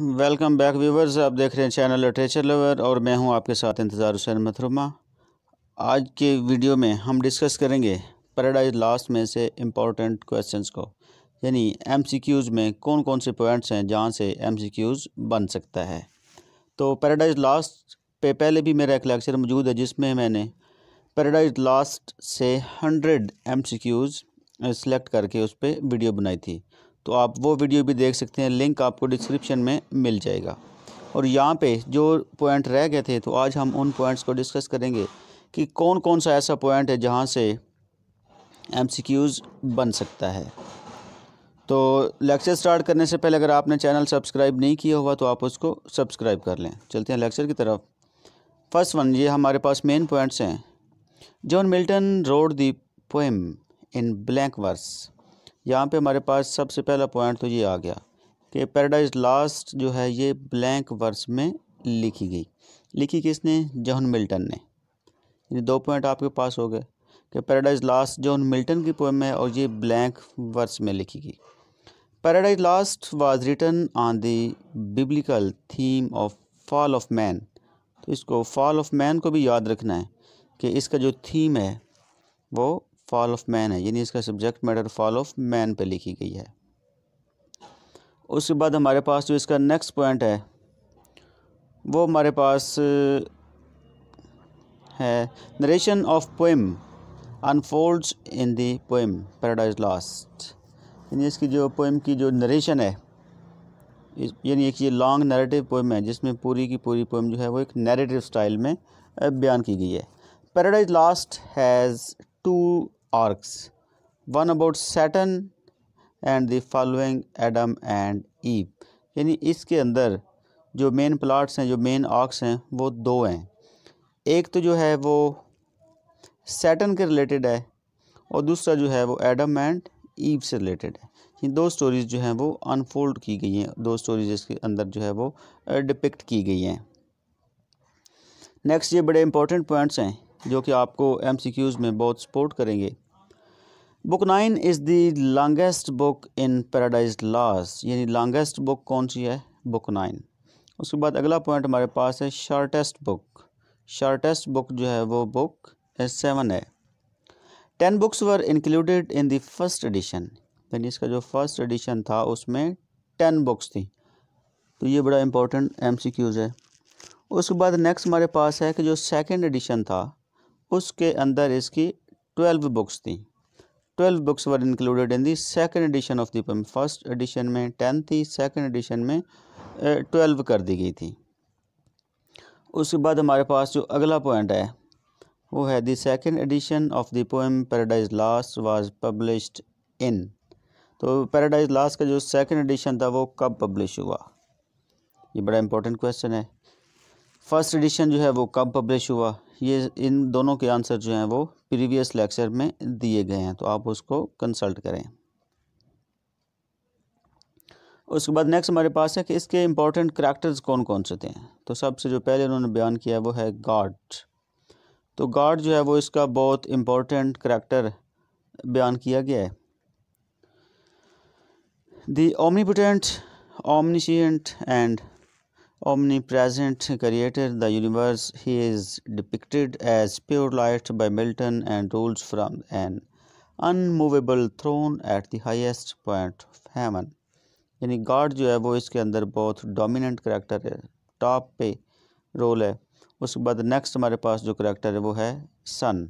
Welcome back viewers आप देख रहे हैं चैनल लिटरेचर लवर और मैं हूं आपके साथ इंतज़ार हुसैन मथरुमा आज के वीडियो में हम डिस्कस करेंगे पैराडाइज लास्ट में से इम्पॉर्टेंट क्वेश्चंस को यानी एमसीक्यूज़ में कौन कौन से पॉइंट्स हैं जहां से एमसीक्यूज़ बन सकता है तो पैराडाइज लास्ट पे पहले भी मेरा एक लेक्चर मौजूद है जिसमें मैंने पैराडाइज लास्ट से हंड्रेड एम सिलेक्ट करके उस पर वीडियो बनाई थी तो आप वो वीडियो भी देख सकते हैं लिंक आपको डिस्क्रिप्शन में मिल जाएगा और यहाँ पे जो पॉइंट रह गए थे तो आज हम उन पॉइंट्स को डिस्कस करेंगे कि कौन कौन सा ऐसा पॉइंट है जहाँ से एमसीक्यूज़ बन सकता है तो लेक्चर स्टार्ट करने से पहले अगर आपने चैनल सब्सक्राइब नहीं किया हुआ तो आप उसको सब्सक्राइब कर लें चलते हैं लेक्चर की तरफ फर्स्ट वन ये हमारे पास मेन पॉइंट्स हैं John Milton wrote the poem in blank verse यहाँ पे हमारे पास सबसे पहला पॉइंट तो ये आ गया कि पैराडाइज लास्ट जो है ये ब्लैंक वर्स में लिखी गई लिखी किसने जॉन मिल्टन ने ये दो पॉइंट आपके पास हो गए कि पैराडाइज लास्ट जॉन मिल्टन की पोएम है और ये ब्लैंक वर्स में लिखी गई Paradise Lost was written on the biblical theme of fall of man तो इसको फॉल ऑफ मैन को भी याद रखना है कि इसका जो थीम है वो फॉल ऑफ मैन है यानी इसका subject matter fall of man पे लिखी गई है उसके बाद हमारे पास जो इसका नेक्स्ट पॉइंट है वो हमारे पास है narration of poem unfold in the poem Paradise Lost यानी इसकी जो पोइम की जो नरेशन है यानी एक ये लॉन्ग नरेटिव पोइम है जिसमें पूरी की पूरी पोइम जो है वो एक नरेटिव स्टाइल में बयान की गई है Paradise Lost has two arcs one about Saturn and the following Adam and Eve यानी इसके अंदर जो मेन प्लाट्स हैं जो मेन आर्कस हैं वो दो हैं एक तो जो है वो सैटन के रिलेटेड है और दूसरा जो है वो एडम एंड ईव से रिलेटेड है ये दो स्टोरीज़ जो हैं वो अनफोल्ड की गई हैं दो स्टोरीज इसके अंदर जो है वो डिपिक्ट की गई हैं नेक्स्ट ये बड़े इंपॉर्टेंट पॉइंट्स हैं जो कि आपको एम सी क्यूज़ में बहुत सपोर्ट करेंगे book nine is the longest book in Paradise Lost यानी लॉन्गेस्ट बुक कौन सी है बुक नाइन उसके बाद अगला पॉइंट हमारे पास है शार्टेस्ट बुक शार्टेस्ट बुक जो है वो बुक सेवन है ten books were included in the first edition यानी इसका जो फर्स्ट एडिशन था उसमें टेन बुक्स थी तो ये बड़ा इंपॉर्टेंट एम सी क्यूज़ है उसके बाद नेक्स्ट हमारे पास है कि जो सेकेंड एडिशन था उसके अंदर इसकी ट्वेल्व बुक्स थी twelve books were included in the second edition of the poem first edition में टेन थी सेकेंड एडिशन में ट्वेल्व कर दी गई थी उसके बाद हमारे पास जो अगला पॉइंट है वो है the second edition of the poem Paradise Lost was published in तो पैराडाइज लास्ट का जो सेकेंड एडिशन था वो कब पब्लिश हुआ ये बड़ा इंपॉर्टेंट क्वेश्चन है फर्स्ट एडिशन जो है वो कब पब्लिश हुआ ये इन दोनों के आंसर जो हैं वो प्रीवियस लेक्चर में दिए गए हैं तो आप उसको कंसल्ट करें उसके बाद नेक्स्ट हमारे पास है कि इसके इम्पोर्टेंट करैक्टर्स कौन कौन से थे तो सबसे जो पहले उन्होंने बयान किया वो है गार्ड तो गार्ड जो है वो इसका बहुत इम्पोर्टेंट करैक्टर बयान किया गया है दी ओमनीपोटेंट omniscient एंड omnipresent created the universe he is depicted as pure light by milton and rules from an unmovable throne at the highest point of heaven यानी गॉड जो है वो इसके अंदर बहुत डोमिनेंट करैक्टर है टॉप पे रोल है उसके बाद नेक्स्ट हमारे पास जो करैक्टर है वो है सन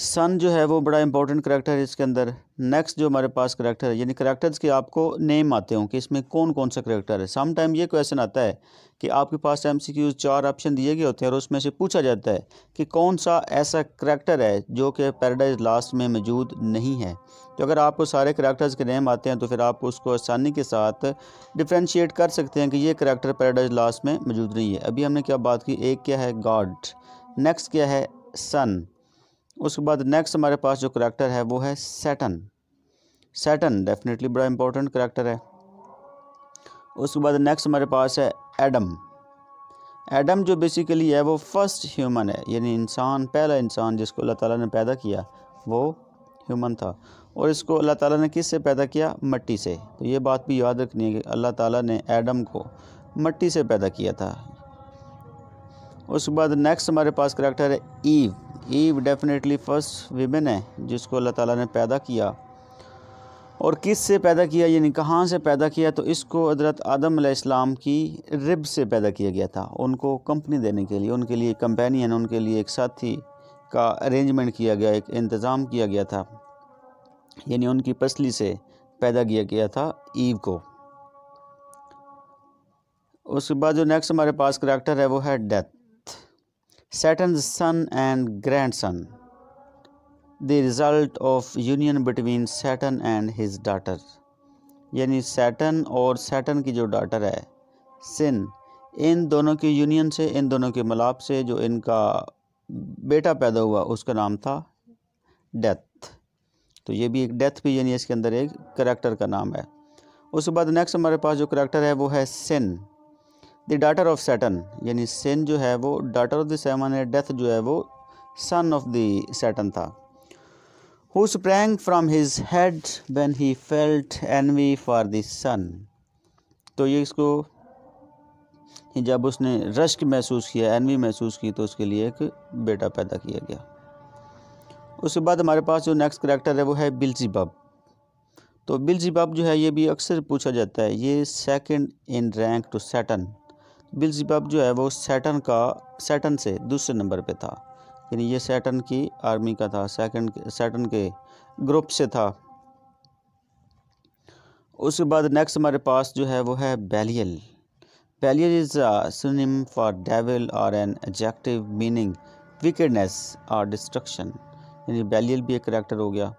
सन जो है वो बड़ा इंपॉर्टेंट करैक्टर है इसके अंदर नेक्स्ट जो हमारे पास करैक्टर है यानी करैक्टर्स के आपको नेम आते हों कि इसमें कौन कौन सा करैक्टर है सम टाइम ये क्वेश्चन आता है कि आपके पास एम सी क्यूज चार ऑप्शन दिए गए होते हैं और उसमें से पूछा जाता है कि कौन सा ऐसा करैक्टर है जो कि पैराडाइज लास्ट में मौजूद नहीं है तो अगर आपको सारे करैक्टर्स के नेम आते हैं तो फिर आप उसको आसानी के साथ डिफ्रेंशिएट कर सकते हैं कि ये करैक्टर पैराडाइज लास्ट में मौजूद नहीं है अभी हमने क्या बात की एक क्या है गॉड नेक्स्ट क्या है सन उसके बाद नेक्स्ट हमारे पास जो करैक्टर है वो है सेटन सैटन डेफिनेटली बड़ा इंपॉर्टेंट करैक्टर है उसके बाद नेक्स्ट हमारे पास है एडम एडम जो बेसिकली है वो फर्स्ट ह्यूमन है यानी इंसान पहला इंसान जिसको अल्लाह ताला ने पैदा किया वो ह्यूमन था और इसको अल्लाह ताला ने किस से पैदा किया मट्टी से तो ये बात भी याद रखनी है कि अल्लाह ताला ने एडम को मट्टी से पैदा किया था उसके बाद नेक्स्ट हमारे पास करैक्टर है Eve Eve definitely first women है जिसको अल्लाह ताला ने पैदा किया और किस से पैदा किया यानी कहाँ से पैदा किया तो इसको हजरत आदम इस्लाम की रिब से पैदा किया गया था उनको कंपनी देने के लिए उनके लिए कंपेनियन उनके लिए एक साथी का अरेंजमेंट किया गया एक इंतज़ाम किया गया था यानी उनकी पसली से पैदा किया गया था ईव को उसके बाद जो नेक्स्ट हमारे पास करैक्टर है वो है death Saturn's son and grandson. The result of union between Saturn and his daughter. यानी सैटन और सैटन की जो डाटर है सिन इन दोनों की यूनियन से इन दोनों के मिलाप से जो इनका बेटा पैदा हुआ उसका नाम था डेथ तो ये भी एक डेथ भी यानी इसके अंदर एक करेक्टर का नाम है उसके बाद नेक्स्ट हमारे पास जो करेक्टर है वो है sin the daughter of Satan यानी सेन जो है वो डाटर ऑफ द सेवन है डेथ जो है वो सन ऑफ द सैटन था who sprang from his head when he felt envy for the son तो ये इसको जब उसने रश्क महसूस किया एनवी महसूस की तो उसके लिए एक बेटा पैदा किया गया उसके बाद हमारे पास जो नेक्स्ट करेक्टर है वो है बिलजी बब तो बिलजी बब जो है ये भी अक्सर पूछा जाता है ये second in rank to Satan Beelzebub जो है वो सैटन का सैटन से दूसरे नंबर पे था यानी ये सैटन की आर्मी का था सेकंड सैटन के ग्रुप से था उसके बाद नेक्स्ट हमारे पास जो है वो है Belial Belial is um synonym for devil और एन एजेक्टिव मीनिंग विकेडनेस और डिस्ट्रक्शन यानी बैलियल भी एक करेक्टर हो गया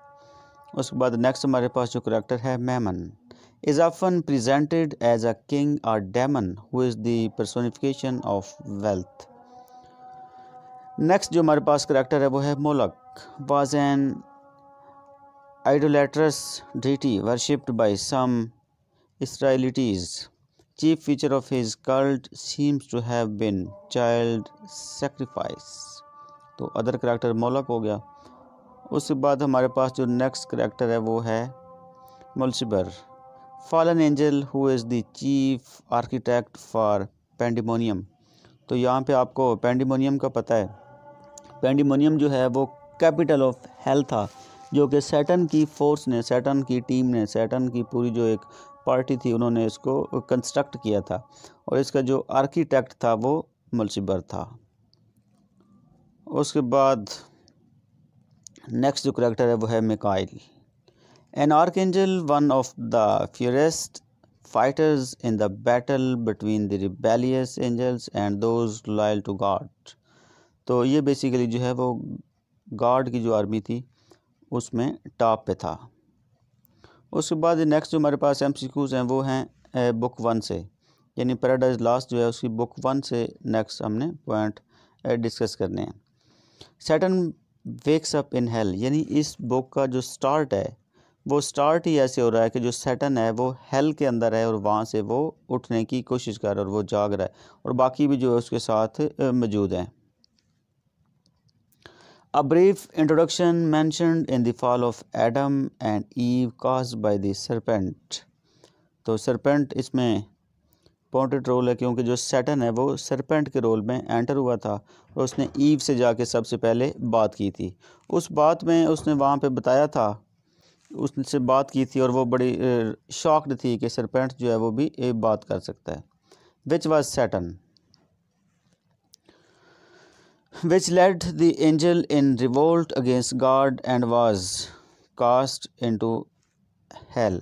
उसके बाद नेक्स्ट हमारे पास जो करेक्टर है Memon is often presented as a king or demon who is the personification of wealth. Next, जो हमारे पास करैक्टर है वो है Moloch was an idolatrous deity worshipped by some Israelites chief feature of his cult seems to have been child sacrifice तो other character Moloch हो गया उसके बाद हमारे पास जो नेक्स्ट करैक्टर है वो है Mulciber fallen angel who is the chief architect for Pandemonium तो यहाँ पे आपको पेंडीमोनियम का पता है पेंडीमोनियम जो है वो कैपिटल ऑफ हेल था जो कि सैटन की फोर्स ने सैटन की टीम ने सैटन की पूरी जो एक पार्टी थी उन्होंने इसको कंस्ट्रक्ट किया था और इसका जो आर्किटेक्ट था वो मलसिबर था उसके बाद नेक्स्ट जो करेक्टर है वो है Mikail An archangel, one of the fiercest fighters in the battle between the rebellious angels and those loyal to God. तो ये basically जो है वो God की जो आर्मी थी उसमें टॉप पे था उसके बाद नेक्स्ट जो हमारे पास एम हैं वो हैं बुक वन से यानी पैराडाइज लास्ट जो है उसकी बुक वन से नेक्स्ट हमने पॉइंट डिस्कस करने हैं Satan wakes up in hell यानी इस बुक का जो स्टार्ट है वो स्टार्ट ही ऐसे हो रहा है कि जो सेटन है वो हेल के अंदर है और वहाँ से वो उठने की कोशिश कर रहा है और वो जाग रहा है और बाकी भी जो है उसके साथ मौजूद हैं a brief introduction mention in the fall of Adam and Eve cause by the serpent तो सरपेंट इसमें पॉइंटेड रोल है क्योंकि जो सेटन है वो सरपेंट के रोल में एंटर हुआ था और उसने ईव से जाके सबसे पहले बात की थी उस बात में उसने वहाँ पे बताया था उससे बात की थी और वो बड़ी शॉक्ड थी कि सरपेंट जो है वो भी ये बात कर सकता है which was Satan which led the angel in revolt against God and was cast into hell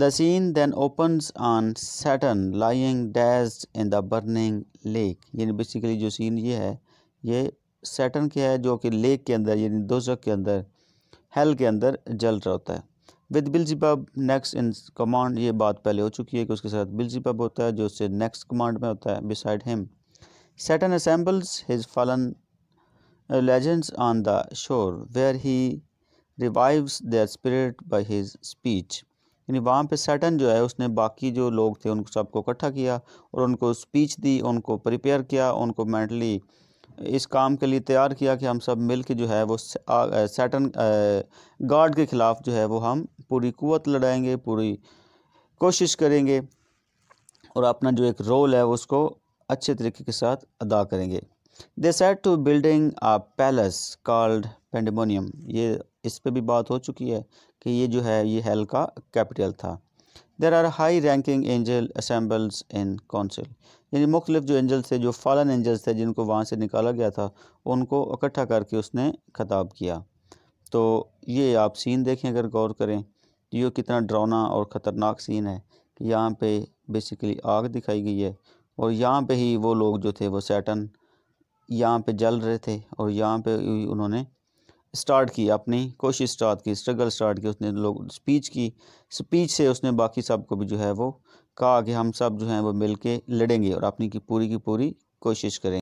the scene then open on Satan lying dazed in the burning lake यानी बेसिकली जो सीन ये है ये सेटन के है जो कि lake के अंदर यानी दोजक के अंदर हेल के अंदर जल रहा होता है with Beelzebub next in command ये बात पहले हो चुकी है कि उसके साथ बिलजीपब होता है जो उससे नेक्स्ट कमांड में होता है beside him Satan assembles his fallen legends on the shore where he revives their spirit by his speech यानी वहाँ पे सेटन जो है उसने बाकी जो लोग थे उनको सबको इकट्ठा किया और उनको स्पीच दी उनको प्रिपेयर किया उनको मेंटली इस काम के लिए तैयार किया कि हम सब मिल के जो है वो सैटन गार्ड के ख़िलाफ़ जो है वो हम पूरी कुत लड़ाएंगे पूरी कोशिश करेंगे और अपना जो एक रोल है उसको अच्छे तरीके के साथ अदा करेंगे they set to building a palace called Pandemonium ये इस पर भी बात हो चुकी है कि ये जो है ये हेल का कैपिटल था there are high ranking angel assembles in council यानी मुख्तलिफ जो एंजल्स थे जो फ़ालन एंजल्स थे जिनको वहाँ से निकाला गया था उनको इकट्ठा करके उसने ख़ताब किया तो ये आप सीन देखें अगर गौर करें तो ये कितना डरावना और ख़तरनाक सीन है कि यहाँ पे बेसिकली आग दिखाई गई है और यहाँ पे ही वो लोग जो थे वो सैटन यहाँ पे जल रहे थे और यहाँ पे उन्होंने स्टार्ट की अपनी कोशिश स्टार्ट की स्ट्रगल स्टार्ट की उसने लोग स्पीच की स्पीच से उसने बाकी सब को भी जो है वो का आगे हम सब जो हैं वो मिलके लड़ेंगे और अपनी की पूरी की पूरी कोशिश करेंगे